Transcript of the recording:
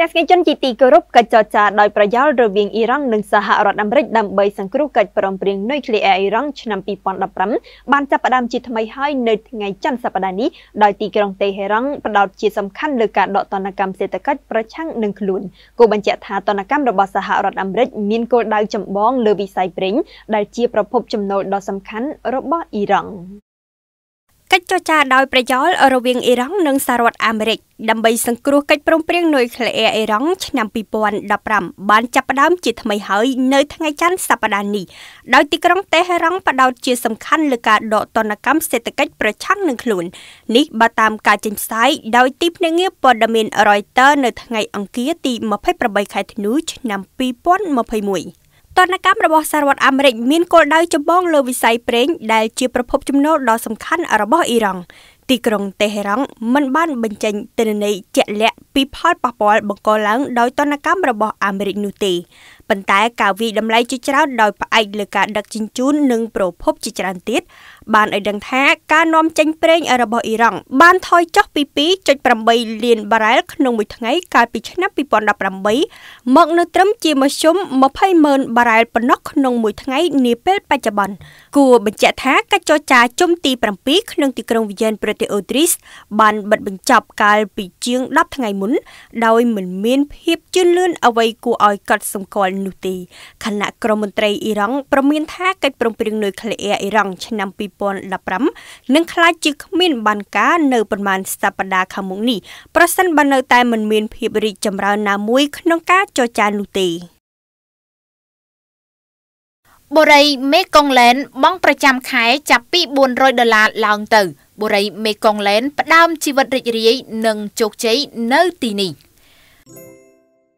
ទស្សនិកជនជាទីគោរពកិច្ចចរចាដោយប្រយោលរវាងអ៊ីរ៉ង់និងសហរដ្ឋអាមេរិកដើម្បីសង្គ្រោះកិច្ចព្រមព្រៀងនុយក្លេអ៊ែរអ៊ីរ៉ង់ឆ្នាំ2015បានចាប់ផ្ដើមជាថ្មីហើយនៅថ្ងៃច័ន្ទសប្តាហ៍នេះដោយទីក្រុងតេហេរ៉ង់ផ្ដោតជាសំខាន់លើការដកទណ្ឌកម្មសេដ្ឋកិច្ចប្រឆាំងនឹងខ្លួនគូបញ្ជាក់ថាទណ្ឌកម្មរបស់សហរដ្ឋអាមេរិកមានគោលដៅចម្បងលើវិស័យប្រេងដែលជាប្រភពចំណូលដ៏សំខាន់របស់អ៊ីរ៉ង់កិច្ចចរចាដោយប្រយោលរវាងអ៊ីរ៉ង់និងសហរដ្ឋអាមេរិកដើម្បីសង្គ្រោះកិច្ចព្រមព្រៀងនុយក្លេអ៊ែរអ៊ីរ៉ង់ឆ្នាំ2015បានចាប់ផ្ដើមជាថ្មីហើយនៅថ្ងៃច័ន្ទសប្តាហ៍នេះដោយទីក្រុងតេហេរ៉ង់បដោតជាសំខាន់លើការដកទណ្ឌកម្មសេដ្ឋកិច្ចប្រឆាំងនឹងខ្លួននេះបើតាមការចេញផ្សាយដោយទីភ្នាក់ងារព័ត៌មាន Reuters នៅថ្ងៃអង្គារទី28ខែធ្នូឆ្នាំ2021ទណ្ឌកម្មរបស់សហរដ្ឋអាមេរិកមានគោលដៅចម្បងលើវិស័យប្រេងដែលជាប្រភពចំណូលដ៏សំខាន់របស់អ៊ីរ៉ង់ទីក្រុងតេហេរ៉ង់មិនបានបញ្ចេញទិន្នន័យជាក់លាក់ពីផលប៉ះពាល់បង្កឡើងដោយទណ្ឌកម្មរបស់អាមេរិកនោះទេប៉ុន្តែការវិយតម្លៃជាច្រើនដោយផ្អែកលើការដឹកជញ្ជូននិងប្រភពជាច្រើនទៀតបានឲ្យដឹងថាការនាំចេញប្រេងរបស់អ៊ីរ៉ង់បានថយចុះ ពី2.8លានបារ៉ែលក្នុងមួយថ្ងៃកាលពីឆ្នាំ2018មកនៅត្រឹមជាមធ្យម20ម៉ឺនបារ៉ែលប៉ុណ្ណោះក្នុងមួយថ្ងៃនាពេលបច្ចុប្បន្នគួរបញ្ជាក់ថាការចរចាជុំទី7ក្នុងទីក្រុងវីយ៉ែនប្រទេសអូទ្រីសបានបិទបញ្ចប់កាលពីជាង10ថ្ងៃមុនដោយ មិនមានភាពជឿនលឿនអ្វីគួរឲ្យកត់សម្គាល់នោះទេខណៈក្រមមន្ត្រីអ៊ីរ៉ង់ប្រមាន ថាកិច្ចព្រមព្រៀងនុយក្លេអ៊ែរអ៊ីរ៉ង់ឆ្នាំ2015នឹងខ្លាចជាគ្មាន បានការនៅ ប្រមាណសប្តាហ៍ខាងមុខនេះប្រសិនបើនៅតែមិនមានភាពរីកចម្រើនណាមួយ ក្នុងការចរចានោះទេបុរីមេកុងឡែន បង់ប្រចាំខែចាប់ពី400ដុល្លារឡើងទៅបុរីមេកុងឡែនផ្ដើមជីវិតរីករាយ និងជោគជ័យនៅទីនេះ។